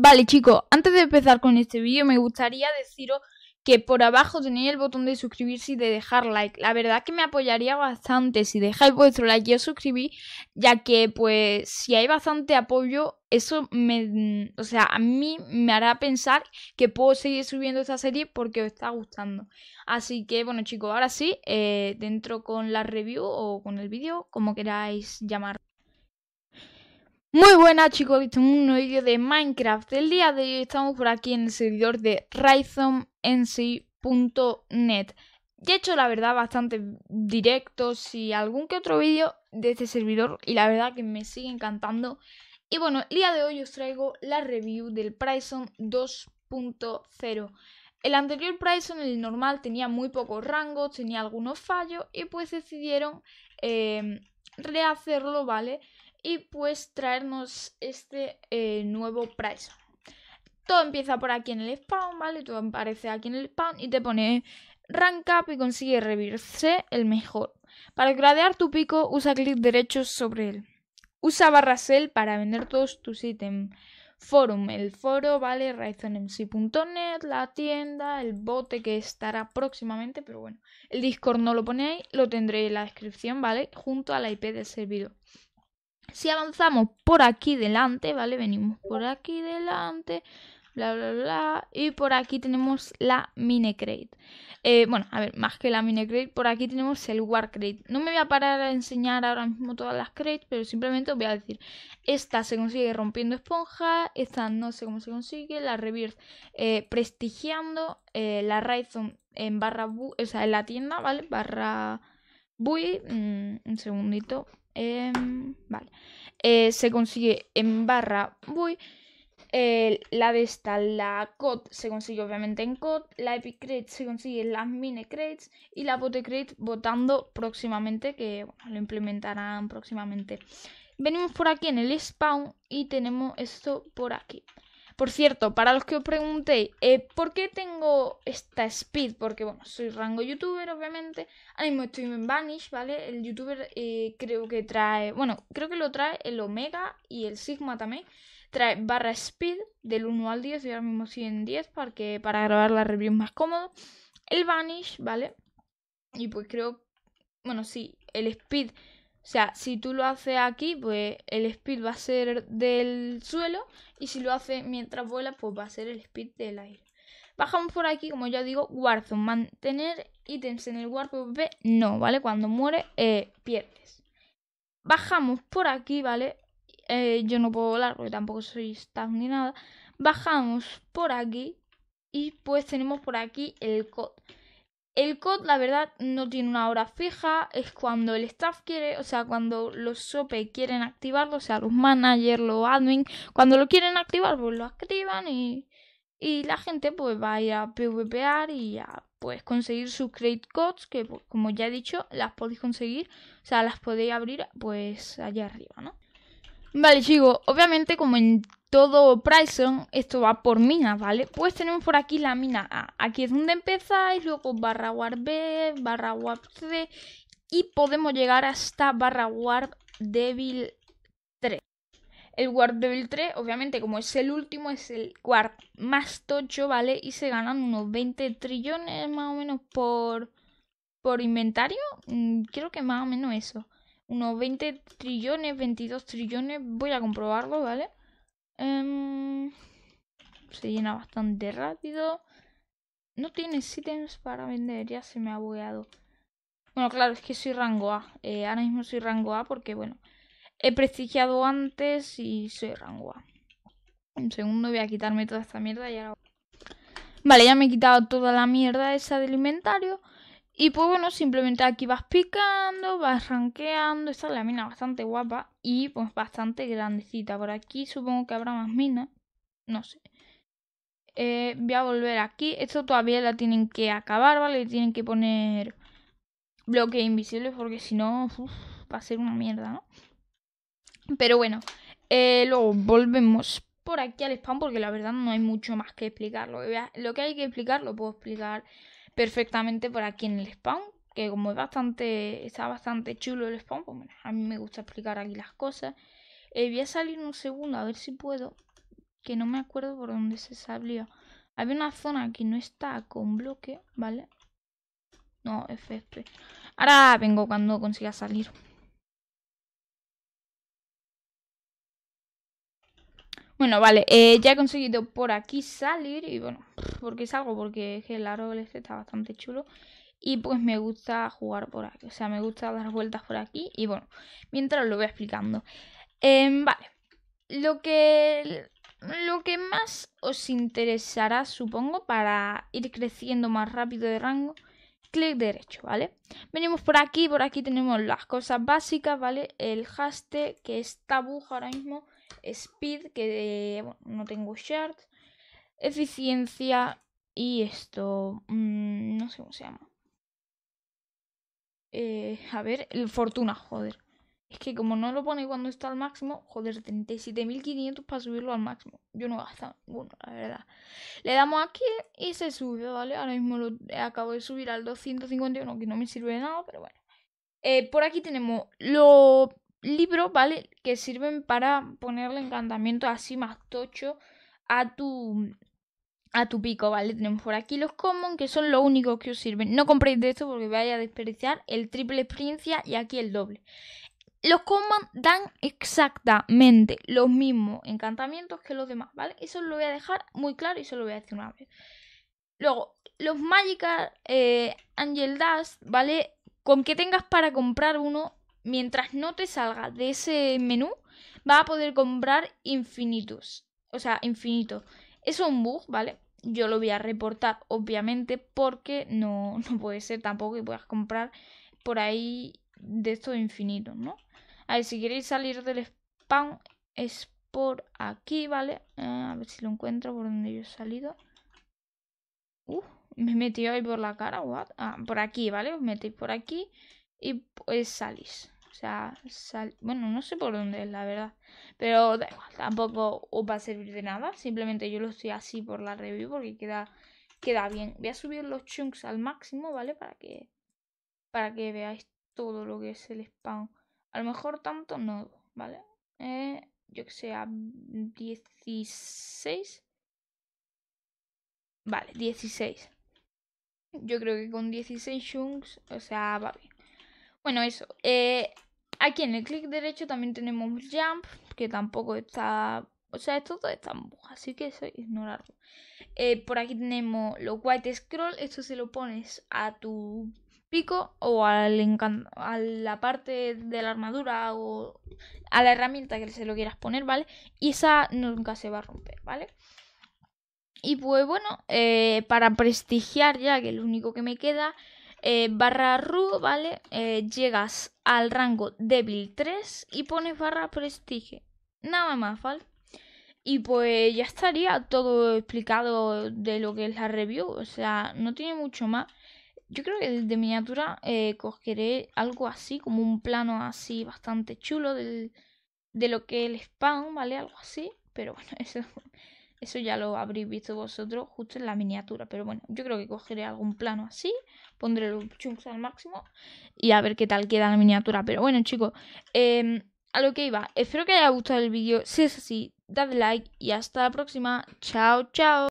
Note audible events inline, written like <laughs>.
Vale chicos, antes de empezar con este vídeo me gustaría deciros que por abajo tenéis el botón de suscribirse y de dejar like. La verdad que me apoyaría bastante si dejáis vuestro like y os suscribís, ya que pues si hay bastante apoyo, eso me, o sea, a mí me hará pensar que puedo seguir subiendo esta serie porque os está gustando. Así que bueno chicos, ahora sí, eh, dentro con la review o con el vídeo, como queráis llamar. Muy buenas chicos, que un nuevo vídeo de Minecraft. El día de hoy estamos por aquí en el servidor de RhizomNC.net. De hecho la verdad bastante directos y algún que otro vídeo de este servidor y la verdad que me sigue encantando. Y bueno, el día de hoy os traigo la review del Prison 2.0. El anterior Prison, el normal, tenía muy pocos rangos, tenía algunos fallos y pues decidieron eh, rehacerlo, ¿vale? y pues traernos este eh, nuevo price. Todo empieza por aquí en el spawn, ¿vale? Todo aparece aquí en el spawn y te pone rank up y consigue revirse el mejor. Para gradear tu pico, usa clic derecho sobre él. Usa barra sell para vender todos tus ítems. Forum, el foro, ¿vale? Raizonmc.net, la tienda, el bote que estará próximamente, pero bueno, el Discord no lo pone ahí, lo tendré en la descripción, ¿vale? Junto a la IP del servidor. Si avanzamos por aquí delante, ¿vale? Venimos por aquí delante, bla, bla, bla. Y por aquí tenemos la Minecrate. Eh, bueno, a ver, más que la mini por aquí tenemos el war No me voy a parar a enseñar ahora mismo todas las crates, pero simplemente os voy a decir, esta se consigue rompiendo esponja, esta no sé cómo se consigue, la reverse eh, prestigiando, eh, la Raizon en barra, o sea, en la tienda, ¿vale? Barra... Bui. Mm, un segundito, Em, vale. Eh, se consigue en barra Buy. la de esta, la COD, se consigue obviamente en COD. La Epic Crate se consigue en las Mini Crates. Y la Bote Crate votando próximamente, que lo implementarán próximamente. Venimos por aquí en el spawn y tenemos esto por aquí. Por cierto, para los que os preguntéis, eh, ¿por qué tengo esta speed? Porque, bueno, soy rango youtuber, obviamente. Ahora mismo estoy en Vanish, ¿vale? El youtuber eh, creo que trae, bueno, creo que lo trae el Omega y el Sigma también. Trae barra speed del 1 al 10, y ahora mismo en para, Porque para grabar la review más cómodo. El Vanish, ¿vale? Y pues creo, bueno, sí, el speed o sea, si tú lo haces aquí, pues el speed va a ser del suelo. Y si lo haces mientras vuela, pues va a ser el speed del aire. Bajamos por aquí, como ya digo, Warzone. Mantener ítems en el Warzone B, no, ¿vale? Cuando muere, eh, pierdes. Bajamos por aquí, ¿vale? Eh, yo no puedo volar porque tampoco soy tan ni nada. Bajamos por aquí y pues tenemos por aquí el COD. El code la verdad, no tiene una hora fija, es cuando el staff quiere, o sea, cuando los SOPE quieren activarlo, o sea, los managers, los admin, cuando lo quieren activar, pues lo activan y, la gente pues va a ir a PvPar y a pues conseguir sus crate codes, que pues, como ya he dicho, las podéis conseguir, o sea, las podéis abrir pues allá arriba, ¿no? Vale, chicos, obviamente como en todo Prison, esto va por minas, ¿vale? Pues tenemos por aquí la mina A. Aquí es donde empezáis, luego barra warp B, barra C y podemos llegar hasta barra warp débil 3. El Ward devil 3, obviamente, como es el último, es el guard más tocho, ¿vale? Y se ganan unos 20 trillones más o menos por, por inventario. Mm, creo que más o menos eso. Unos 20 trillones, 22 trillones, voy a comprobarlo, ¿vale? Em, se llena bastante rápido. No tiene ítems para vender, ya se me ha bugueado. Bueno, claro, es que soy rango A. Eh, ahora mismo soy rango A porque, bueno, he prestigiado antes y soy rango A. Un segundo, voy a quitarme toda esta mierda y ahora... Vale, ya me he quitado toda la mierda esa del inventario. Y pues bueno, simplemente aquí vas picando, vas ranqueando. Esta es la mina bastante guapa y pues bastante grandecita. Por aquí supongo que habrá más minas. No sé. Eh, voy a volver aquí. Esto todavía la tienen que acabar, ¿vale? tienen que poner bloques invisibles porque si no va a ser una mierda, ¿no? Pero bueno, eh, luego volvemos por aquí al spam porque la verdad no hay mucho más que explicarlo lo que hay que explicar lo puedo explicar perfectamente por aquí en el spawn. Que como es bastante, está bastante chulo el spawn, pues bueno, a mí me gusta explicar aquí las cosas. Eh, voy a salir un segundo a ver si puedo. Que no me acuerdo por dónde se salió. Había una zona que no está con bloque, ¿vale? No, FFP. Ahora vengo cuando consiga salir. Bueno, vale, eh, ya he conseguido por aquí salir y bueno, porque es algo, porque el árbol este está bastante chulo. Y pues me gusta jugar por aquí, o sea, me gusta dar vueltas por aquí. Y bueno, mientras lo voy explicando. Em, vale, lo que, lo que más os interesará, supongo, para ir creciendo más rápido de rango clic derecho, ¿vale? Venimos por aquí, por aquí tenemos las cosas básicas, ¿vale? El haste, que es tabuja ahora mismo, speed, que eh, no tengo shards eficiencia y esto, mm, no sé cómo se llama. Eh, a ver, el fortuna, joder. Es que como no lo pone cuando está al máximo, joder, 37.500 para subirlo al máximo. Yo no gasto, bueno, la verdad. Le damos aquí y se sube, ¿vale? Ahora mismo lo acabo de subir al 251, que no me sirve de nada, pero bueno. Eh, por aquí tenemos los libros, ¿vale? Que sirven para ponerle encantamiento así más tocho a tu, a tu pico, ¿vale? Tenemos por aquí los common, que son los únicos que os sirven. No compréis de esto porque vais a desperdiciar el triple experiencia y aquí el doble. Los common dan exactamente los mismos encantamientos que los demás, ¿vale? Eso lo voy a dejar muy claro y eso lo voy a decir una vez. Luego, los Magical eh, Angel Dust, ¿vale? Con que tengas para comprar uno, mientras no te salga de ese menú, vas a poder comprar infinitos. O sea, infinitos. Es un bug, ¿vale? Yo lo voy a reportar, obviamente, porque no, <laughs> no puede ser tampoco que puedas comprar por ahí de esto infinito, ¿no? A ver, si queréis salir del spam, es por aquí, ¿vale? Ah, a ver si lo encuentro por donde yo he salido. Uh, me he metido ahí por la cara, what? Ah, por aquí, ¿vale? Os metéis por aquí y pues salís sea, bueno, no sé por dónde es la verdad. Pero da igual, tampoco os va a servir de nada. Simplemente yo lo estoy así por la review porque queda, queda bien. Voy a subir los chunks al máximo, ¿vale? Para que, para que veáis todo lo que es el spam. A lo mejor tanto no, ¿vale? Eh, yo que sea 16. Vale, 16. Yo creo que con 16 chunks, o sea, va bien. Bueno, eso. Eh, Aquí en el clic derecho también tenemos Jump, que tampoco está... O sea, esto todo está en así que eso ignorarlo. Eh, por aquí tenemos lo White Scroll, esto se lo pones a tu pico o al a la parte de la armadura o a la herramienta que se lo quieras poner, ¿vale? Y esa nunca se va a romper, ¿vale? Y pues bueno, eh, para prestigiar ya, que es lo único que me queda, eh, barra ru, ¿vale? Eh, llegas al rango débil 3 y pones barra prestige. Nada más, ¿vale? Y pues ya estaría todo explicado de lo que es la review. O sea, no tiene mucho más. Yo creo que de miniatura eh, cogeré algo así, como un plano así bastante chulo del, de lo que es el spawn, ¿vale? Algo así. Pero <laughs> bueno, eso eso ya lo habréis visto vosotros justo en la miniatura. Pero bueno, yo creo que cogeré algún plano así. Pondré los chunks al máximo. Y a ver qué tal queda la miniatura. Pero bueno, chicos. Em, a lo que iba. Espero que haya gustado el vídeo. Si es así, dadle like. Y hasta la próxima. Chao, chao.